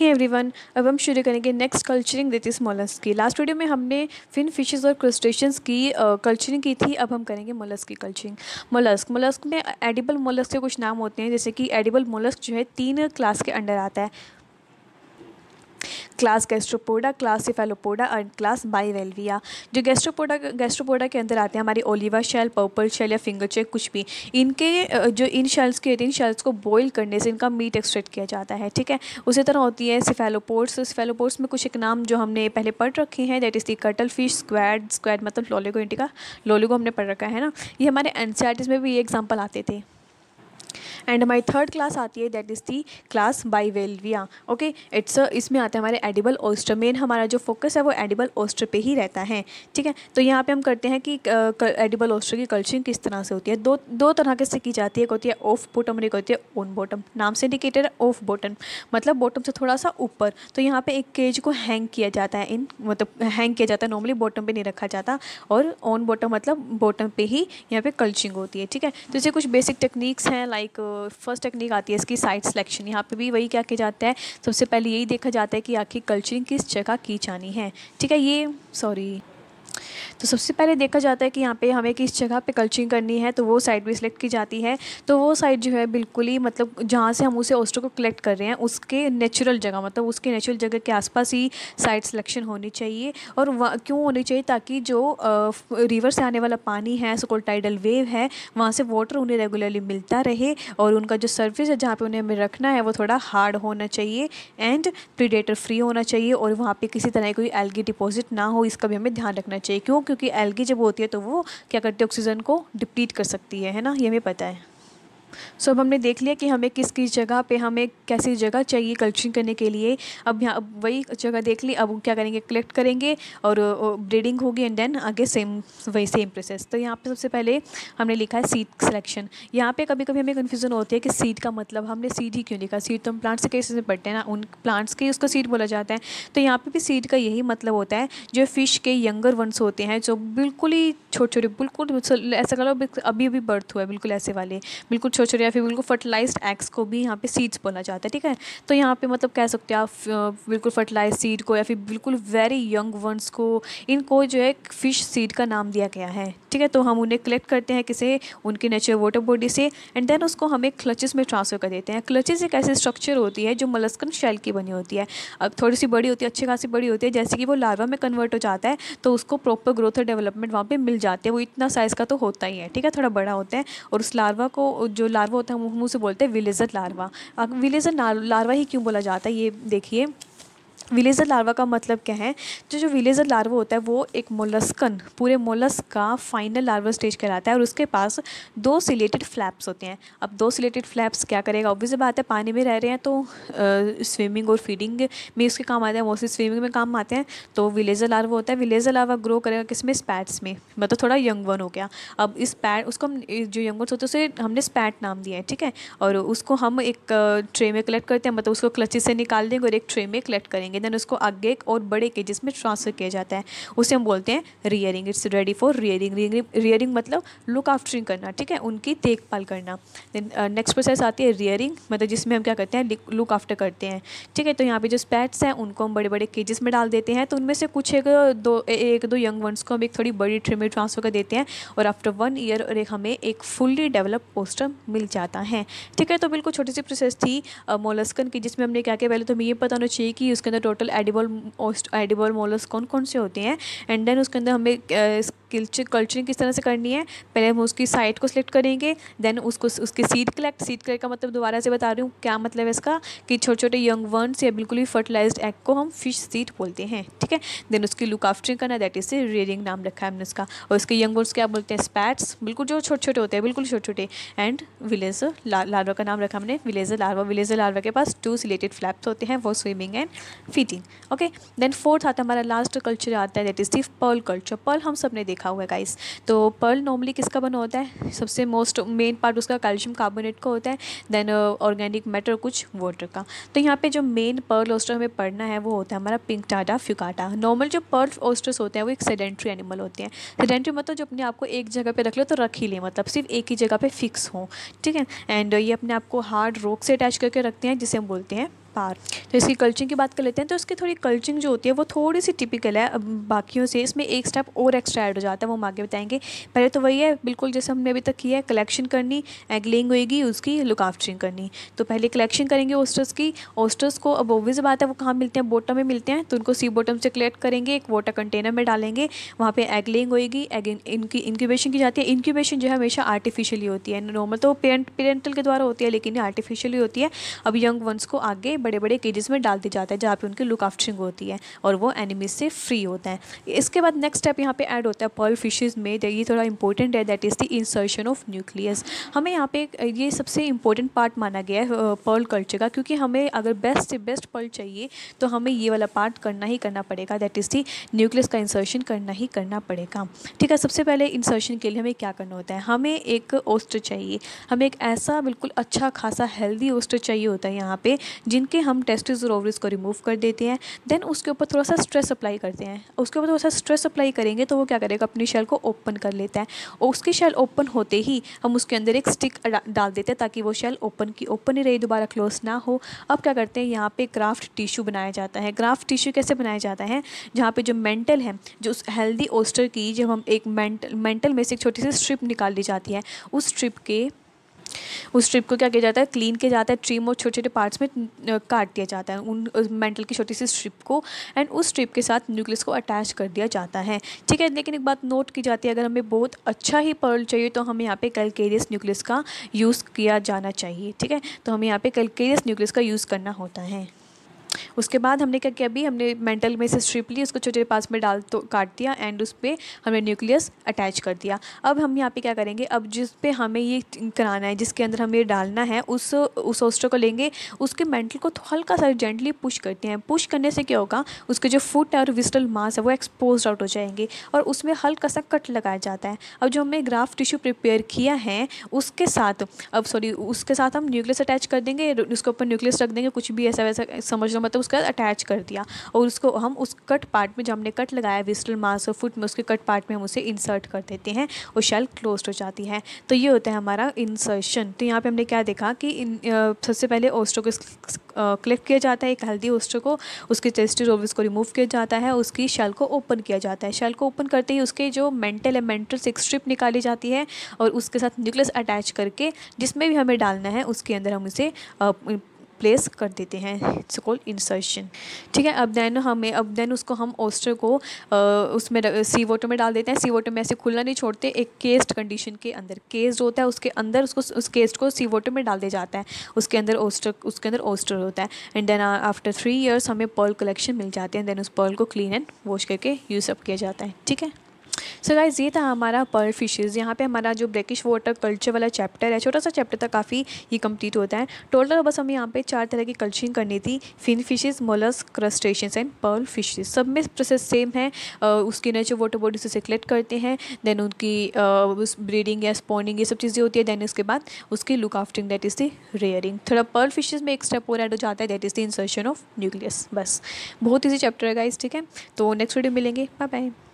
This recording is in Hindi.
हे एवरी एवरीवन अब हम शुरू करेंगे next culturing that is molluscs की लास्ट वीडियो में हमने फिन फिशेस और क्रिस्टेशन की कल्चरिंग की थी अब हम करेंगे मोलस्क की कल्चरिंग मोलस्क मोलस्क में एडिबल मोलस्क के कुछ नाम होते हैं जैसे कि एडिबल मोलस्क जो है तीन क्लास के अंडर आता है class Gastropoda class Cephalopoda and class Bivalvia जो गैस्ट्रोपोडा गैस्ट्रोपोडा के अंदर आते हैं हमारी ओलिवा शेल पर्पल शेल या फिंगर चेक कुछ भी इनके जो इन शेल्स के इन शेल्स को बॉयल करने से इनका मीट एक्सट्रैक्ट किया जाता है ठीक है उसी तरह होती है सिफेलोपोर्ट्स तो सिफेलोपोर्ट्स में कुछ एक नाम जो हमने पहले पढ़ रखे हैं that is the cuttle fish squad squad मतलब लोलेगो इंटिका लोलेगो हमने पढ़ रखा है ना ये हमारे एनसीआरटीज में भी ये एग्जाम्पल आते थे एंड हमारी थर्ड क्लास आती है that is the class Bivalvia okay it's इसमें आता है हमारे एडिबल ओस्टर मेन हमारा जो फोकस है वो एडिबल ओस्टर पे ही रहता है ठीक है तो यहाँ पे हम करते हैं कि एडिबल ओस्टर की कल्चरिंग किस तरह से होती है दो दो तरह के से की जाती है एक होती है ऑफ बोटम और एक होती है ऑन बोटम नाम से इंडिकेटेड है ऑफ बोटम मतलब बोटम से थोड़ा सा ऊपर तो यहाँ पर एक केज को हैंग किया जाता है इन मतलब हैंग किया जाता है नॉर्मली बॉटम पर नहीं रखा जाता और ऑन बॉटम मतलब बॉटम पर ही यहाँ पर कल्चिंग होती है ठीक है तो इसे कुछ बेसिक टेक्निक्स हैं लाइक फर्स्ट टेक्निक आती है इसकी साइट सिलेक्शन यहाँ पे भी वही क्या किया जाता है सबसे पहले यही देखा जाता है कि आखिर कल्चरिंग किस जगह की जानी है ठीक है ये सॉरी तो सबसे पहले देखा जाता है कि यहाँ पे हमें किस जगह पे कल्चिंग करनी है तो वो साइड भी सिलेक्ट की जाती है तो वो साइड जो है बिल्कुल ही मतलब जहाँ से हम उसे ओस्टर को कलेक्ट कर रहे हैं उसके नेचुरल जगह मतलब उसके नेचुरल जगह के आसपास ही साइड सिलेक्शन होनी चाहिए और क्यों होनी चाहिए ताकि जो रिवर से आने वाला पानी है सोकोल टाइडल वेव है वहाँ से वाटर उन्हें रेगुलरली मिलता रहे और उनका जो सर्विस है जहाँ पर उन्हें हमें रखना है वो थोड़ा हार्ड होना चाहिए एंड प्रीडेटर फ्री होना चाहिए और वहाँ पर किसी तरह कोई एल्गी डिपॉजिट ना हो इसका भी हमें ध्यान रखना चाहिए क्यों क्योंकि एल्गी जब होती है तो वो क्या करती है ऑक्सीजन को डिप्लीट कर सकती है है ना ये हमें पता है सो so, अब हमने देख लिया कि हमें किस किस जगह पे हमें कैसी जगह चाहिए कल्चरिंग करने के लिए अब यहाँ अब वही जगह देख ली अब क्या करेंगे कलेक्ट करेंगे और ब्रीडिंग होगी एंड देन आगे सेम वही सेम प्रोसेस तो यहाँ पे सबसे पहले हमने लिखा है सीड सिलेक्शन यहाँ पे कभी कभी हमें कन्फ्यूज़न होती है कि सीड का मतलब हमने सीड ही क्यों लिखा सीड तो हम प्लांट्स के केसेस में पढ़ते हैं ना उन प्लांट्स के उसको सीड बोला जाता है तो यहाँ पर भी सीड का यही मतलब होता है जो फ़िश के यंगर वंस होते हैं जो बिल्कुल ही छोटे छोटे बिल्कुल ऐसा कह लो अभी अभी बर्थ हुआ है बिल्कुल ऐसे वाले बिल्कुल चोचर या फिर बिल्कुल फर्टिलाइज एग्स को भी यहाँ पे सीड्स बोला जाता है ठीक है तो यहाँ पे मतलब कह सकते हो आप बिल्कुल फर्टिलाइज सीड को या फिर बिल्कुल वेरी यंग वंस को इनको जो है फ़िश सीड का नाम दिया गया है ठीक है तो हम उन्हें कलेक्ट करते हैं किसे उनके नेचुरल वाटर बॉडी से एंड देन उसको हम एक क्लचेस में ट्रांसफ़र कर देते हैं क्लचेस एक ऐसी स्ट्रक्चर होती है जो मलस्कन शैल की बनी होती है अब थोड़ी सी बड़ी होती है अच्छी खासी बड़ी होती है जैसे कि वो लार्वा में कन्वर्ट हो जाता है तो उसको प्रॉपर ग्रोथ और डेवलपमेंट वहाँ पर मिल जाती है वो इतना साइज़ का तो होता ही है ठीक है थोड़ा बड़ा होता है और उस लार्वा को जो लार्वा होता है हम मुँह से बोलते हैं विलेजर लार्वा विलेजर लार्वा ही क्यों बोला जाता है ये देखिए विलेजर लार्वा का मतलब क्या है तो जो विलेजर लार्वा होता है वो एक मोलस्कन पूरे मोलस्क का फाइनल लार्वा स्टेज कहलाता है और उसके पास दो सिलेटेड फ्लैप्स होते हैं अब दो सिलेटेड फ्लैप्स क्या करेगा ऑब्वियस बात है पानी में रह रहे हैं तो स्विमिंग और फीडिंग में उसके काम आते हैं मोस्टली स्विमिंग में काम आते हैं तो विलेजर लार्वा होता है विलेजर लार्वा ग्रो करेगा किस में स्पैट्स में मतलब थोड़ा यंग वन हो गया अब इस पैट उसको हम जो यंग वन होते हैं उसे हमने स्पैट नाम दिया है ठीक है और उसको हम एक ट्रे में कलेक्ट करते हैं मतलब उसको क्लचे से निकाल देंगे और एक ट्रे में कलेक्ट करेंगे जाएंगे दैन उसको आगे और बड़े के जिसमें ट्रांसफ़र किया जाता है उसे हम बोलते हैं rearing it's ready for rearing rearing मतलब लुक आफ्टरिंग करना ठीक है उनकी देखभाल करना देन नेक्स्ट प्रोसेस आती है रियरिंग मतलब जिसमें हम क्या करते हैं लुक आफ्टर करते हैं ठीक है तो यहाँ पे जो स्पैट्स हैं उनको हम बड़े बड़े केजेस में डाल देते हैं तो उनमें से कुछ एक दो एक दो यंग वंस को हम एक थोड़ी बड़ी ट्रिम में ट्रांसफ़र कर देते हैं और आफ्टर वन ईयर और एक हमें एक फुल्ली डेवलप पोस्टर मिल जाता है ठीक है तो बिल्कुल छोटी सी प्रोसेस थी मोलस्कन की जिसमें हमने क्या किया पहले तो हमें ये पता होना चाहिए कि उसके अंदर total edible most edible molluscs कौन कौन से होते हैं एंड देन उसके अंदर हमें कल्चर कल्चरिंग किस तरह से करनी है पहले हम उसकी साइट को सिलेक्ट करेंगे देन उसको उसकी सीड कलेक्ट सीड कलेक्ट का मतलब दोबारा से बता रही हूँ क्या मतलब है इसका कि छोटे छोटे यंग वर्न्स या बिल्कुल भी फर्टिलाइज एग को हम फिश सीड बोलते हैं ठीक है देन उसकी लुक आफ्टरिंग करना दैट इज रेयरिंग नाम रखा है हमने उसका और उसके यंग वर्न्स क्या बोलते हैं स्पैट्स बिल्कुल जो छोटे छोटे होते हैं बिल्कुल छोटे छोटे एंड विलेज लार्वा का नाम रखा हमने विलेजर लार्वा विलेजर लार्वा के पास टू सिलेटेड फ्लैप्स होते हैं वो swimming and feeding okay then fourth आता है हमारा लास्ट कल्चर आता है that is the pearl culture pearl हम सब ने देखा हुआ है गाइस तो पर्ल नॉर्मली किसका बना होता है सबसे मोस्ट मेन पार्ट उसका कैल्शियम कार्बोनेट का होता है देन ऑर्गेनिक मैटर कुछ वाटर का तो यहाँ पे जो मेन पर्ल ऑस्टर हमें पढ़ना है वो होता है हमारा पिंक टाटा फ्यूकाटा नॉर्मल जो पर्ल ऑस्टर्स होते हैं वो एक सेडेंट्री एनिमल होते हैं सेडेंट्री मतलब जो अपने आपको एक जगह पर रख लो तो रख ही लें मतलब सिर्फ एक ही जगह पर फिक्स हो ठीक है एंड ये अपने आपको हार्ड रोक से अटैच करके रखते हैं जिसे हम बोलते हैं पार तो इसकी कल्चिंग की बात कर लेते हैं तो इसकी थोड़ी कल्चिंग जो होती है वो थोड़ी सी टिपिकल है बाकियों से इसमें एक स्टेप और एक्स्ट्रा ऐड हो जाता है वो हम आगे बताएंगे पहले तो वही है बिल्कुल जैसे हमने अभी तक किया है कलेक्शन करनी एगलिंग होएगी उसकी लुक आफ्टरिंग करनी तो पहले कलेक्शन करेंगे ओस्टर्स की ओस्टर्स को अब ओविज बात है वो कहाँ मिलते हैं बोटम में मिलते हैं तो उनको सी बोटम से कलेक्ट करेंगे एक वाटर कंटेनर में डालेंगे वहाँ पर एगलिंग होएगी एग इनकी इंक्यूबेशन की जाती है इंक्यूबेशन जो है हमेशा आर्टिफिशियली होती है नॉर्मल तो पेरेंट पेरेंटल के द्वारा होती है लेकिन आर्टिफिशियली होती है अब यंग वंस को आगे बड़े बड़े केजेस में डाल दिया जाता है जहाँ पे उनकी लुक आफ्टरिंग होती है और वो एनिमीज से फ्री होते हैं इसके बाद नेक्स्ट स्टेप यहाँ पे ऐड होता है पर्ल फिशेज में तो ये थोड़ा इंपॉर्टेंट है that is the insertion of nucleus हमें यहाँ पे ये सबसे इंपॉर्टेंट पार्ट माना गया है पर्ल कल्चर का क्योंकि हमें अगर बेस्ट से बेस्ट पर्ल चाहिए तो हमें ये वाला पार्ट करना ही करना पड़ेगा दैट इज़ दी न्यूक्लियस का इंसर्शन करना ही करना पड़ेगा ठीक है सबसे पहले इंसर्शन के लिए हमें क्या करना होता है हमें एक ओस्टर चाहिए हमें एक ऐसा बिल्कुल अच्छा खासा हेल्दी ओस्टर चाहिए होता है यहाँ पे जिन के हम टेस्टिस और ओवरीज को रिमूव कर देते हैं देन उसके ऊपर थोड़ा सा स्ट्रेस अप्लाई करते हैं उसके ऊपर थोड़ा सा स्ट्रेस अप्लाई करेंगे तो वो क्या करेगा अपनी शेल को ओपन कर लेता है और उसकी शेल ओपन होते ही हम उसके अंदर एक स्टिक डाल देते हैं ताकि वो शेल ओपन की ओपन ही रही दोबारा क्लोज ना हो अब क्या करते हैं यहाँ पर ग्राफ्ट टिश्यू बनाया जाता है ग्राफ्ट टिश्यू कैसे बनाया जाता है जहाँ पर जो मेंटल है जो उस हेल्दी ओस्टर की जब हम एक मेंटल मेंटल में से एक छोटी सी स्ट्रिप निकाल ली जाती है उस स्ट्रिप के उस स्ट्रिप को क्या किया जाता है क्लीन किया जाता है ट्रिम और छोटे छोटे पार्ट्स में काट दिया जाता है उन मेंटल की छोटी सी स्ट्रिप को एंड उस स्ट्रिप के साथ न्यूक्लियस को अटैच कर दिया जाता है ठीक है लेकिन एक बात नोट की जाती है अगर हमें बहुत अच्छा ही पर्ल चाहिए तो हमें यहाँ पे कैलकेरियस न्यूक्लियस का यूज़ किया जाना चाहिए ठीक है तो हमें यहाँ पे कैलकेरियस न्यूक्लियस का यूज़ करना होता है उसके बाद हमने क्या किया अभी हमने मेंटल में से स्ट्रिप ली उसको छोटे पास में डाल तो काट दिया एंड उस पर हमने न्यूक्लियस अटैच कर दिया अब हम यहाँ पे क्या करेंगे अब जिस पे हमें ये कराना है जिसके अंदर हमें डालना है उस उस होस्टर को लेंगे उसके मेंटल को तो हल्का सा जेंटली पुश करते हैं पुश करने से क्या होगा उसके जो फुट और विस्टल मास है वो एक्सपोज आउट हो जाएंगे और उसमें हल्का सा कट लगाया जाता है अब जो हमने ग्राफ टिश्यू प्रिपेयर किया है उसके साथ अब सॉरी उसके साथ हम न्यूक्लियस अटैच कर देंगे उसके ऊपर न्यूक्लियस रख देंगे कुछ भी ऐसा वैसा समझ लो मतलब उसके बाद अटैच कर दिया और उसको हम उस कट पार्ट में जो हमने कट लगाया विस्टल मास और फुट में उसके कट पार्ट में हम उसे इंसर्ट कर देते हैं और शेल क्लोज हो जाती है तो ये होता है हमारा इंसर्शन तो यहाँ पर हमने क्या देखा कि सबसे पहले ओस्ट्रो को क्लिक किया जाता है एक हेल्दी ओस्ट्रो को उसके चेस्टिस ओविस को रिमूव किया जाता है उसकी शेल को ओपन किया जाता है शेल को ओपन करते ही उसके जो मेंटल मेंटल से स्ट्रिप निकाली जाती है और उसके साथ न्यूक्लियस अटैच करके जिसमें भी हमें डालना है उसके अंदर हम उसे प्लेस कर देते हैं इट्स कॉल्ड इंसर्शन ठीक है अब देन हमें अब देन उसको हम ओस्टर को आ, उसमें सी वोटो में डाल देते हैं सी वोटो में ऐसे खुला नहीं छोड़ते एक केस्ड कंडीशन के अंदर केस्ड होता है उसके अंदर उसको उस केस्ड को सी वोटो में डाल दिया जाता है उसके अंदर ओस्टर उसके अंदर ओस्टर होता है and then after three years हमें पर्ल कलेक्शन मिल जाते हैं देन उस पर्ल को क्लीन एंड वॉश करके यूज़ अप किया जाता है ठीक है सो गाइज़ ये था हमारा पर्ल फिशेज़ यहाँ पे हमारा जो ब्रेकिश वाटर कल्चर वाला चैप्टर है छोटा सा चैप्टर था काफ़ी ये कंप्लीट होता है टोटल बस हमें यहाँ पे चार तरह की कल्चरिंग करनी थी fin fishes molluscs crustaceans and pearl fishes सब में प्रोसेस सेम है उसके नेचर वाटर बॉडी से कलेक्ट करते हैं देन उनकी उस ब्रीडिंग या स्पॉनिंग ये सब चीज़ें होती है देन उसके बाद उसकी look after that is the rearing थोड़ा पर्ल फिशेज़ में एक स्टेप और एड हो जाता है that is the insertion of nucleus बस बहुत ईजी चैप्टर है गाइज ठीक है तो नेक्स्ट वीडियो मिलेंगे बाय बाय